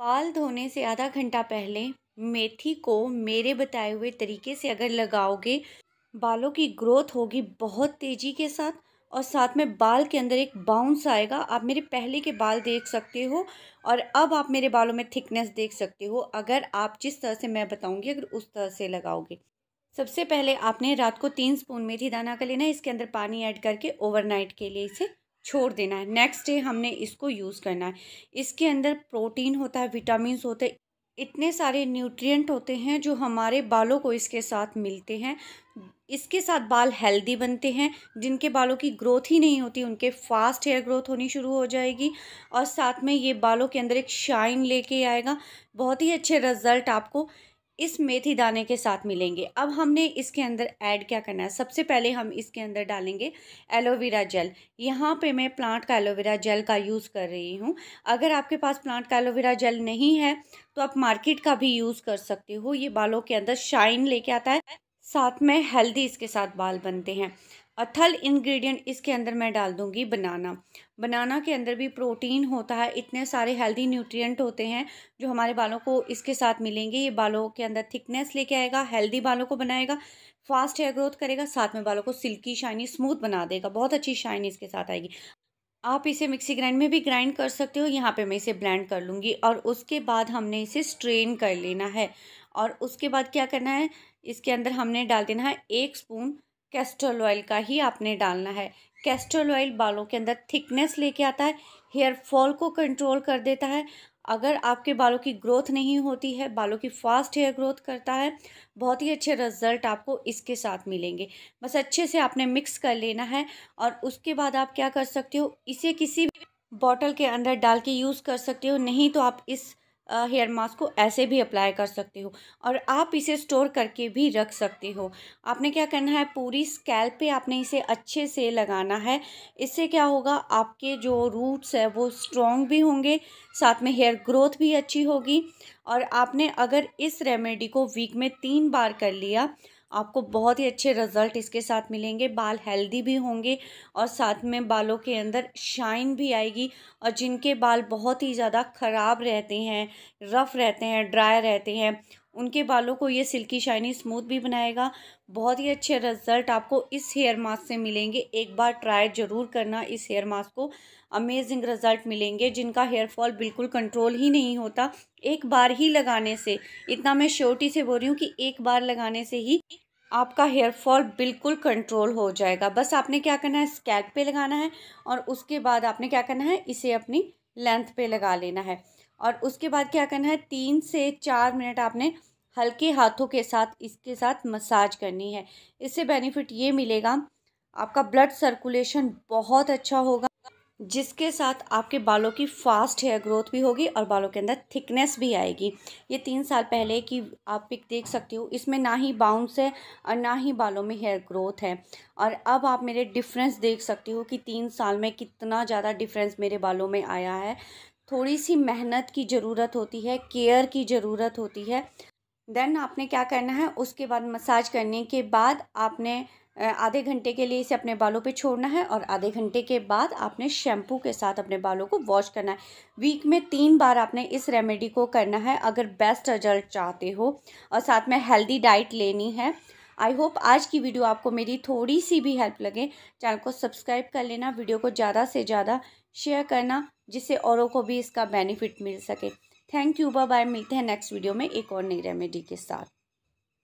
बाल धोने से आधा घंटा पहले मेथी को मेरे बताए हुए तरीके से अगर लगाओगे बालों की ग्रोथ होगी बहुत तेज़ी के साथ और साथ में बाल के अंदर एक बाउंस आएगा आप मेरे पहले के बाल देख सकते हो और अब आप मेरे बालों में थिकनेस देख सकते हो अगर आप जिस तरह से मैं बताऊंगी अगर उस तरह से लगाओगे सबसे पहले आपने रात को तीन स्पून मेथी दाना का लेना इसके अंदर पानी ऐड करके ओवरनाइट के लिए इसे छोड़ देना है नेक्स्ट डे हमने इसको यूज़ करना है इसके अंदर प्रोटीन होता है विटामिन होते हैं इतने सारे न्यूट्रिएंट होते हैं जो हमारे बालों को इसके साथ मिलते हैं इसके साथ बाल हेल्दी बनते हैं जिनके बालों की ग्रोथ ही नहीं होती उनके फास्ट हेयर ग्रोथ होनी शुरू हो जाएगी और साथ में ये बालों के अंदर एक शाइन लेके आएगा बहुत ही अच्छे रिजल्ट आपको इस मेथी दाने के साथ मिलेंगे अब हमने इसके अंदर ऐड क्या करना है सबसे पहले हम इसके अंदर डालेंगे एलोवेरा जेल यहाँ पे मैं प्लांट का एलोवेरा जेल का यूज़ कर रही हूँ अगर आपके पास प्लांट का एलोवेरा जेल नहीं है तो आप मार्केट का भी यूज़ कर सकते हो ये बालों के अंदर शाइन लेके आता है साथ में हेल्दी इसके साथ बाल बनते हैं अथल इंग्रेडिएंट इसके अंदर मैं डाल दूंगी बनाना बनाना के अंदर भी प्रोटीन होता है इतने सारे हेल्दी न्यूट्रिएंट होते हैं जो हमारे बालों को इसके साथ मिलेंगे ये बालों के अंदर थिकनेस लेके आएगा हेल्दी बालों को बनाएगा फास्ट हेयर ग्रोथ करेगा साथ में बालों को सिल्की शाइनी स्मूथ बना देगा बहुत अच्छी शाइनी इसके साथ आएगी आप इसे मिक्सी ग्राइंड में भी ग्राइंड कर सकते हो यहाँ पे मैं इसे ब्लेंड कर लूँगी और उसके बाद हमने इसे स्ट्रेन कर लेना है और उसके बाद क्या करना है इसके अंदर हमने डाल देना है एक स्पून कैस्ट्रोल ऑयल का ही आपने डालना है कैस्ट्रोल ऑयल बालों के अंदर थिकनेस लेके आता है हेयर फॉल को कंट्रोल कर देता है अगर आपके बालों की ग्रोथ नहीं होती है बालों की फास्ट हेयर ग्रोथ करता है बहुत ही अच्छे रिजल्ट आपको इसके साथ मिलेंगे बस अच्छे से आपने मिक्स कर लेना है और उसके बाद आप क्या कर सकते हो इसे किसी भी बॉटल के अंदर डाल के यूज़ कर सकते हो नहीं तो आप इस हेयर मास्क को ऐसे भी अप्लाई कर सकते हो और आप इसे स्टोर करके भी रख सकते हो आपने क्या करना है पूरी स्कैल पे आपने इसे अच्छे से लगाना है इससे क्या होगा आपके जो रूट्स है वो स्ट्रॉन्ग भी होंगे साथ में हेयर ग्रोथ भी अच्छी होगी और आपने अगर इस रेमेडी को वीक में तीन बार कर लिया आपको बहुत ही अच्छे रिजल्ट इसके साथ मिलेंगे बाल हेल्दी भी होंगे और साथ में बालों के अंदर शाइन भी आएगी और जिनके बाल बहुत ही ज़्यादा ख़राब रहते हैं रफ़ रहते हैं ड्राई रहते हैं उनके बालों को ये सिल्की शाइनी स्मूथ भी बनाएगा बहुत ही अच्छे रिजल्ट आपको इस हेयर मास्क से मिलेंगे एक बार ट्राई ज़रूर करना इस हेयर मास्क को अमेजिंग रिजल्ट मिलेंगे जिनका हेयर फॉल बिल्कुल कंट्रोल ही नहीं होता एक बार ही लगाने से इतना मैं श्योरिटी से बोल रही हूँ कि एक बार लगाने से ही आपका हेयर फॉल बिल्कुल कंट्रोल हो जाएगा बस आपने क्या करना है स्कैल्प पे लगाना है और उसके बाद आपने क्या करना है इसे अपनी लेंथ पे लगा लेना है और उसके बाद क्या करना है तीन से चार मिनट आपने हल्के हाथों के साथ इसके साथ मसाज करनी है इससे बेनिफिट ये मिलेगा आपका ब्लड सर्कुलेशन बहुत अच्छा होगा जिसके साथ आपके बालों की फास्ट हेयर ग्रोथ भी होगी और बालों के अंदर थिकनेस भी आएगी ये तीन साल पहले की आप पिक देख सकती हो इसमें ना ही बाउंस है और ना ही बालों में हेयर ग्रोथ है और अब आप मेरे डिफरेंस देख सकती हो कि तीन साल में कितना ज़्यादा डिफरेंस मेरे बालों में आया है थोड़ी सी मेहनत की ज़रूरत होती है केयर की ज़रूरत होती है देन आपने क्या करना है उसके बाद मसाज करने के बाद आपने आधे घंटे के लिए इसे अपने बालों पे छोड़ना है और आधे घंटे के बाद आपने शैम्पू के साथ अपने बालों को वॉश करना है वीक में तीन बार आपने इस रेमेडी को करना है अगर बेस्ट रिजल्ट चाहते हो और साथ में हेल्दी डाइट लेनी है आई होप आज की वीडियो आपको मेरी थोड़ी सी भी हेल्प लगे चैनल को सब्सक्राइब कर लेना वीडियो को ज़्यादा से ज़्यादा शेयर करना जिससे औरों को भी इसका बेनिफिट मिल सके थैंक यू बाय मिलते हैं नेक्स्ट वीडियो में एक और नई रेमेडी के साथ